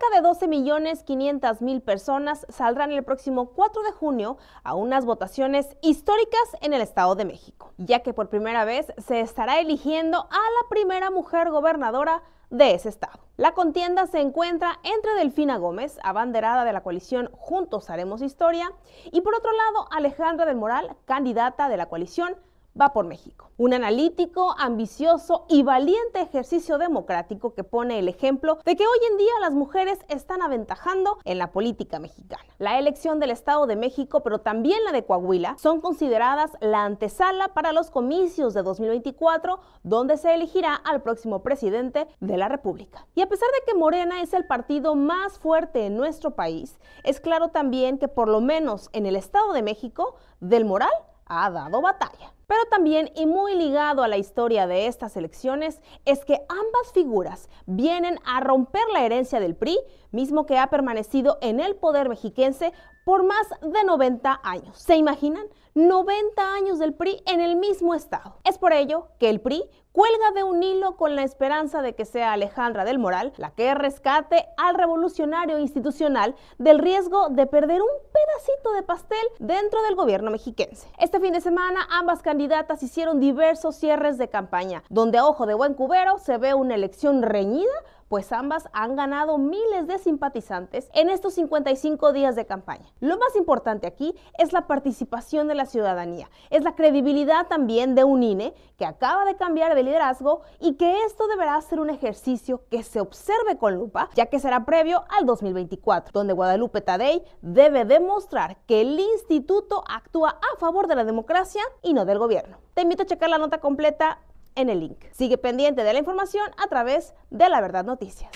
Cerca de 12 millones mil personas saldrán el próximo 4 de junio a unas votaciones históricas en el Estado de México, ya que por primera vez se estará eligiendo a la primera mujer gobernadora de ese estado. La contienda se encuentra entre Delfina Gómez, abanderada de la coalición Juntos Haremos Historia, y por otro lado Alejandra del Moral, candidata de la coalición va por México. Un analítico, ambicioso y valiente ejercicio democrático que pone el ejemplo de que hoy en día las mujeres están aventajando en la política mexicana. La elección del Estado de México, pero también la de Coahuila, son consideradas la antesala para los comicios de 2024, donde se elegirá al próximo presidente de la República. Y a pesar de que Morena es el partido más fuerte en nuestro país, es claro también que por lo menos en el Estado de México, del moral ha dado batalla. Pero también, y muy ligado a la historia de estas elecciones, es que ambas figuras vienen a romper la herencia del PRI, mismo que ha permanecido en el poder mexiquense por más de 90 años. ¿Se imaginan? 90 años del PRI en el mismo estado. Es por ello que el PRI cuelga de un hilo con la esperanza de que sea Alejandra del Moral la que rescate al revolucionario institucional del riesgo de perder un pedacito de pastel dentro del gobierno mexiquense. Este fin de semana ambas candidatas hicieron diversos cierres de campaña, donde a ojo de buen cubero se ve una elección reñida pues ambas han ganado miles de simpatizantes en estos 55 días de campaña. Lo más importante aquí es la participación de la ciudadanía, es la credibilidad también de un INE que acaba de cambiar de liderazgo y que esto deberá ser un ejercicio que se observe con lupa, ya que será previo al 2024, donde Guadalupe Tadei debe demostrar que el instituto actúa a favor de la democracia y no del gobierno. Te invito a checar la nota completa en el link. Sigue pendiente de la información a través de La Verdad Noticias.